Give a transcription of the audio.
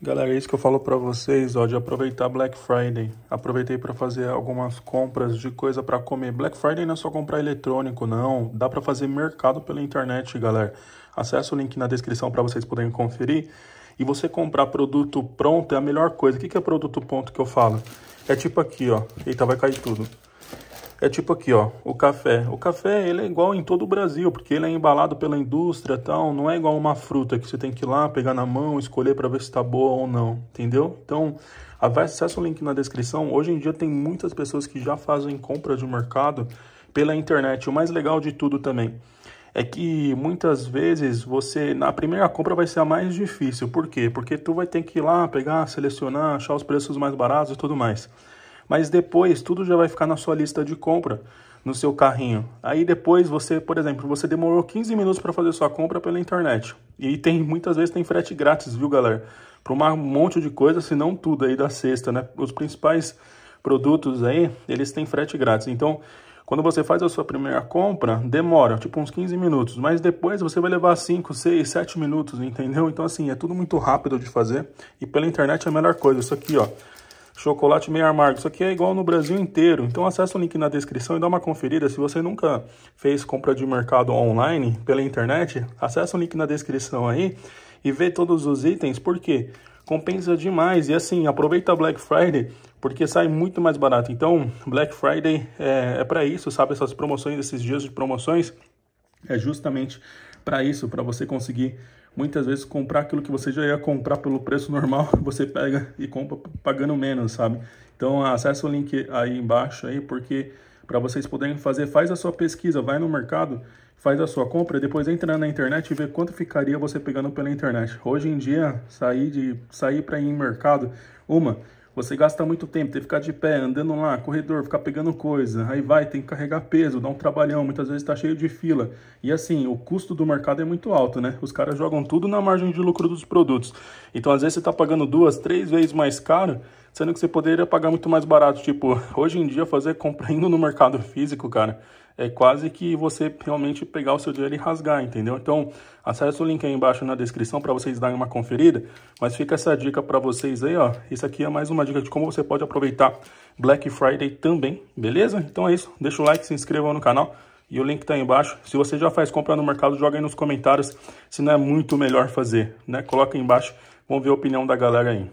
Galera, é isso que eu falo para vocês, ó, de aproveitar Black Friday. Aproveitei para fazer algumas compras de coisa para comer. Black Friday não é só comprar eletrônico, não. Dá para fazer mercado pela internet, galera. Acesse o link na descrição para vocês poderem conferir. E você comprar produto pronto é a melhor coisa. O que é produto pronto que eu falo? É tipo aqui, ó. Eita, vai cair tudo. É tipo aqui, ó, o café. O café ele é igual em todo o Brasil, porque ele é embalado pela indústria e tal. Não é igual uma fruta que você tem que ir lá, pegar na mão, escolher para ver se está boa ou não, entendeu? Então, acessa o link na descrição. Hoje em dia tem muitas pessoas que já fazem compra de mercado pela internet. O mais legal de tudo também é que muitas vezes você na primeira compra vai ser a mais difícil. Por quê? Porque tu vai ter que ir lá pegar, selecionar, achar os preços mais baratos e tudo mais mas depois tudo já vai ficar na sua lista de compra no seu carrinho. Aí depois você, por exemplo, você demorou 15 minutos para fazer sua compra pela internet. E tem muitas vezes tem frete grátis, viu, galera? Para um monte de coisa, se não tudo aí da cesta, né? Os principais produtos aí, eles têm frete grátis. Então, quando você faz a sua primeira compra, demora, tipo uns 15 minutos, mas depois você vai levar 5, 6, 7 minutos, entendeu? Então assim, é tudo muito rápido de fazer e pela internet é a melhor coisa. Isso aqui, ó, chocolate meio amargo. Isso aqui é igual no Brasil inteiro. Então acessa o link na descrição e dá uma conferida. Se você nunca fez compra de mercado online pela internet, acessa o link na descrição aí e vê todos os itens, porque compensa demais. E assim, aproveita Black Friday, porque sai muito mais barato. Então, Black Friday é, é para isso, sabe? Essas promoções, esses dias de promoções, é justamente para isso, para você conseguir muitas vezes comprar aquilo que você já ia comprar pelo preço normal, você pega e compra pagando menos, sabe? Então acessa o link aí embaixo aí, porque para vocês poderem fazer, faz a sua pesquisa, vai no mercado, faz a sua compra depois entra na internet e vê quanto ficaria você pegando pela internet. Hoje em dia, sair de sair para ir em mercado, uma você gasta muito tempo, tem que ficar de pé, andando lá, corredor, ficar pegando coisa. Aí vai, tem que carregar peso, dá um trabalhão, muitas vezes está cheio de fila. E assim, o custo do mercado é muito alto, né? Os caras jogam tudo na margem de lucro dos produtos. Então, às vezes, você está pagando duas, três vezes mais caro sendo que você poderia pagar muito mais barato. Tipo, hoje em dia, fazer compra indo no mercado físico, cara, é quase que você realmente pegar o seu dinheiro e rasgar, entendeu? Então, acesse o link aí embaixo na descrição para vocês darem uma conferida, mas fica essa dica para vocês aí, ó. Isso aqui é mais uma dica de como você pode aproveitar Black Friday também, beleza? Então é isso, deixa o like, se inscreva no canal e o link tá aí embaixo. Se você já faz compra no mercado, joga aí nos comentários se não é muito melhor fazer, né? Coloca aí embaixo, vamos ver a opinião da galera aí.